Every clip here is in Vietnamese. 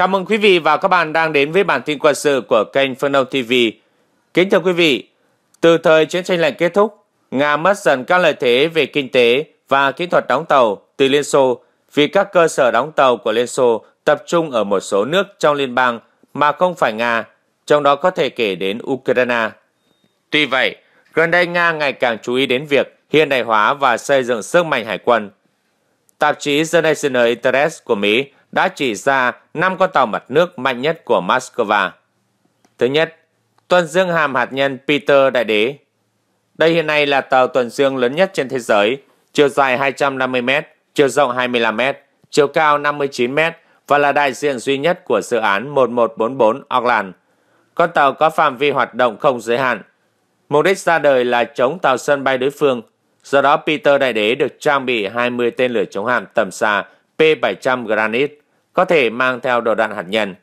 Chào mừng quý vị và các bạn đang đến với bản tin quân sự của kênh Phương Đông TV. Kính thưa quý vị, từ thời chiến tranh lạnh kết thúc, Nga mất dần các lợi thế về kinh tế và kỹ thuật đóng tàu từ Liên Xô vì các cơ sở đóng tàu của Liên Xô tập trung ở một số nước trong liên bang mà không phải Nga, trong đó có thể kể đến Ukraine. Tuy vậy, gần đây Nga ngày càng chú ý đến việc hiện đại hóa và xây dựng sức mạnh hải quân. Tạp chí The National Interest của Mỹ đã chỉ ra 5 con tàu mặt nước mạnh nhất của Moscow. Thứ nhất, tuần dương hàm hạt nhân Peter Đại Đế. Đây hiện nay là tàu tuần dương lớn nhất trên thế giới, chiều dài 250 m, chiều rộng 25 m, chiều cao 59 m và là đại diện duy nhất của dự án 1144 Auckland. Con tàu có phạm vi hoạt động không giới hạn. Mục đích ra đời là chống tàu sân bay đối phương. Do đó Peter Đại Đế được trang bị 20 tên lửa chống hạm tầm xa P-700 Granite có thể mang theo đồ đạn hạt nhân.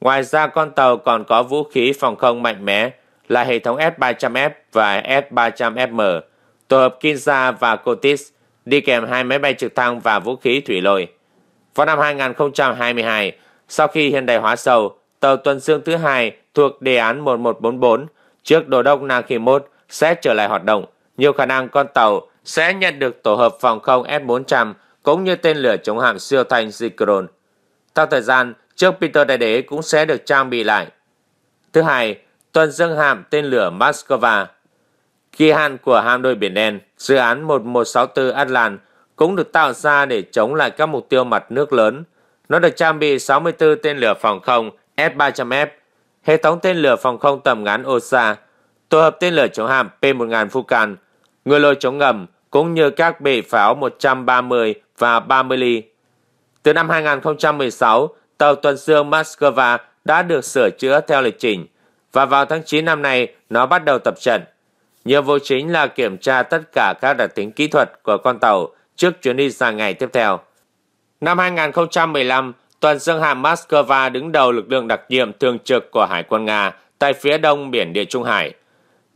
Ngoài ra con tàu còn có vũ khí phòng không mạnh mẽ là hệ thống S-300F và S-300FM, tổ hợp Kinza và Cotis đi kèm hai máy bay trực thăng và vũ khí thủy lôi. Vào năm 2022, sau khi hiện đại hóa sâu, tàu tuần dương thứ hai thuộc đề án 1144 trước đô đốc Nakhimod sẽ trở lại hoạt động. Nhiều khả năng con tàu sẽ nhận được tổ hợp phòng không S-400 cũng như tên lửa chống hạm siêu thanh Zikron. Theo thời gian, chiếc Peter Đại Đế cũng sẽ được trang bị lại. Thứ hai, tuần dương hạm tên lửa Moscow. Kỳ hạn của hạm đội Biển Đen, dự án 1164 Atlant cũng được tạo ra để chống lại các mục tiêu mặt nước lớn. Nó được trang bị 64 tên lửa phòng không S-300F, hệ thống tên lửa phòng không tầm ngắn OSA, tổ hợp tên lửa chống hạm P-1000 Fukan, người lôi chống ngầm cũng như các bệ pháo 130 và 30 ly. Từ năm 2016, tàu tuần dương Moscow đã được sửa chữa theo lịch trình và vào tháng 9 năm nay nó bắt đầu tập trận. Nhiệm vụ chính là kiểm tra tất cả các đặc tính kỹ thuật của con tàu trước chuyến đi dài ngày tiếp theo. Năm 2015, tuần dương hạm Moscow đứng đầu lực lượng đặc nhiệm thường trực của Hải quân Nga tại phía đông biển Địa Trung Hải –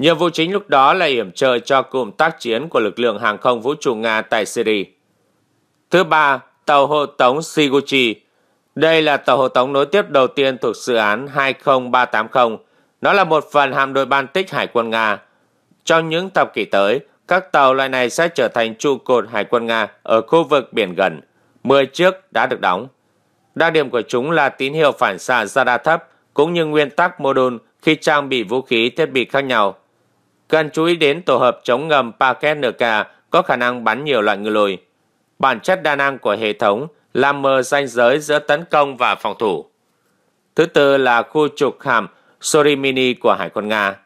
Nhiệm vụ chính lúc đó là yểm trợ cho cụm tác chiến của lực lượng hàng không vũ trụ Nga tại Syria. Thứ ba, tàu hộ tống Siguchi. Đây là tàu hộ tống nối tiếp đầu tiên thuộc dự án 20380. Nó là một phần hạm đội Baltic Hải quân Nga. Trong những thập kỷ tới, các tàu loại này sẽ trở thành trụ cột Hải quân Nga ở khu vực biển gần. 10 chiếc đã được đóng. Đặc điểm của chúng là tín hiệu phản xạ radar thấp cũng như nguyên tắc mô đun khi trang bị vũ khí thiết bị khác nhau. Cần chú ý đến tổ hợp chống ngầm Paket NK có khả năng bắn nhiều loại ngư lôi, Bản chất đa năng của hệ thống làm mờ ranh giới giữa tấn công và phòng thủ. Thứ tư là khu trục hàm Sorimini của Hải quân Nga.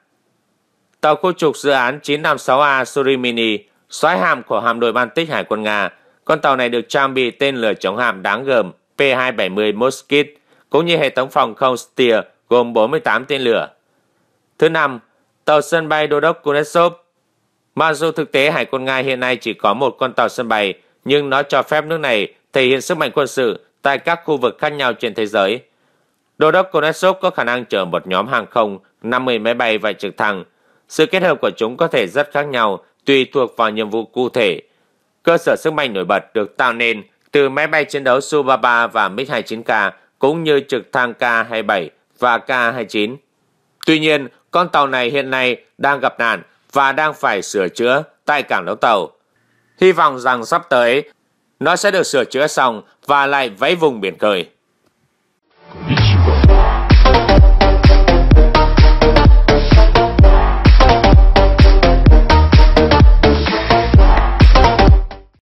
Tàu khu trục dự án 956A Sorimini xoáy hàm của hạm đội Baltic Hải quân Nga. Con tàu này được trang bị tên lửa chống hạm đáng gờm P-270 Moskit cũng như hệ thống phòng không Steer gồm 48 tên lửa. Thứ năm, Tàu sân bay Đô đốc Kuleshov Mặc dù thực tế Hải quân Nga hiện nay chỉ có một con tàu sân bay, nhưng nó cho phép nước này thể hiện sức mạnh quân sự tại các khu vực khác nhau trên thế giới. Đô đốc Konetsov có khả năng chở một nhóm hàng không, 50 máy bay và trực thăng. Sự kết hợp của chúng có thể rất khác nhau tùy thuộc vào nhiệm vụ cụ thể. Cơ sở sức mạnh nổi bật được tạo nên từ máy bay chiến đấu Su-33 và MiG-29K cũng như trực thăng K-27 và K-29. Tuy nhiên, con tàu này hiện nay đang gặp nạn và đang phải sửa chữa tại cảng đóng tàu. Hy vọng rằng sắp tới, nó sẽ được sửa chữa xong và lại vẫy vùng biển khơi.